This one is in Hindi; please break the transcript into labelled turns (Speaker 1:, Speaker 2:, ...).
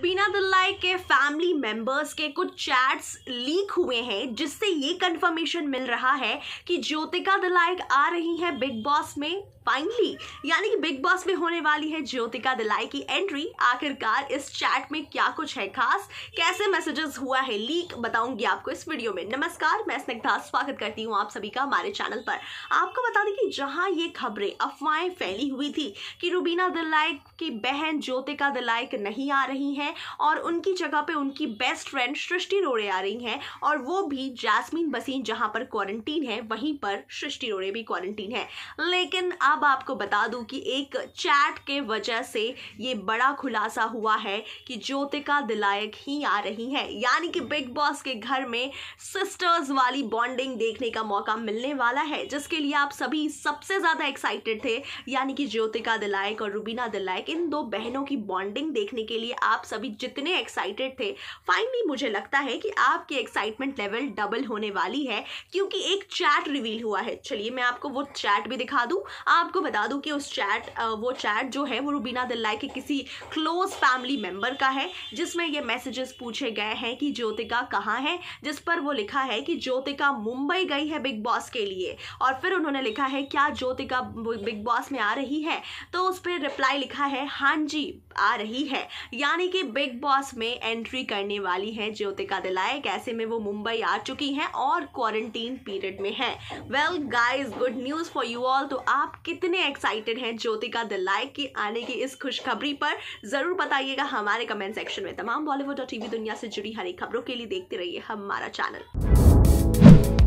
Speaker 1: रुबीना दुल्लाई के फैमिली मेंबर्स के कुछ चैट्स लीक हुए हैं जिससे ये कंफर्मेशन मिल रहा है कि ज्योतिका दलाइक आ रही है बिग बॉस में फाइनली यानी कि बिग बॉस में होने वाली है ज्योतिका दिलाई की एंट्री आखिरकार इस चैट में क्या कुछ है खास कैसे मैसेजेस हुआ है लीक बताऊंगी आपको इस वीडियो में नमस्कार मैं स्निग्धा स्वागत करती हूँ आप सभी का हमारे चैनल पर आपको बता दें कि जहाँ ये खबरें अफवाहें फैली हुई थी कि रुबीना दलाई की बहन ज्योतिका दलाइक नहीं आ रही है है और उनकी जगह पे उनकी बेस्ट फ्रेंड सृष्टि रोड़े आ रही हैं और वो भी जैस्मीन बसीन जहाँ पर क्वारंटीन है वहीं पर सृष्टि रोड़े भी क्वारंटीन है लेकिन अब आपको बता दूँ कि एक चैट के वजह से ये बड़ा खुलासा हुआ है कि ज्योतिका दिलायक ही आ रही हैं यानी कि बिग बॉस के घर में सिस्टर्स वाली बॉन्डिंग देखने का मौका मिलने वाला है जिसके लिए आप सभी सबसे ज़्यादा एक्साइटेड थे यानी कि ज्योतिका दिलायक और रूबीना दिलायक इन दो बहनों की बॉन्डिंग देखने के लिए आप सभी सभी जितने एक्साइटेड थे फाइनली मुझे लगता है कि आपकी एक्साइटमेंट लेवल डबल होने वाली है क्योंकि एक चैट रिवील हुआ है चलिए मैं आपको वो चैट भी दिखा दूँ आपको बता दूँ कि उस चैट वो चैट जो है वो रूबीना दिल्लाई के किसी क्लोज फैमिली मेम्बर का है जिसमें ये मैसेजेस पूछे गए हैं कि ज्योतिका कहाँ है जिस पर वो लिखा है कि ज्योतिका मुंबई गई है बिग बॉस के लिए और फिर उन्होंने लिखा है क्या ज्योतिका बिग बॉस में आ रही है तो उस पर रिप्लाई लिखा है हाँ जी आ रही है यानी कि बिग बॉस में एंट्री करने वाली हैं ज्योतिका दिलायक ऐसे में वो मुंबई आ चुकी हैं और क्वारंटीन पीरियड में हैं well guys good news for you all तो आप कितने एक्साइटेड हैं ज्योतिका दिलायक की आने की इस खुशखबरी पर ज़रूर बताइएगा हमारे कमेंट सेक्शन में तमाम बॉलीवुड और टीवी दुनिया से जुड़ी हरी खबरों के लिए देखते रहिए हमारा चैनल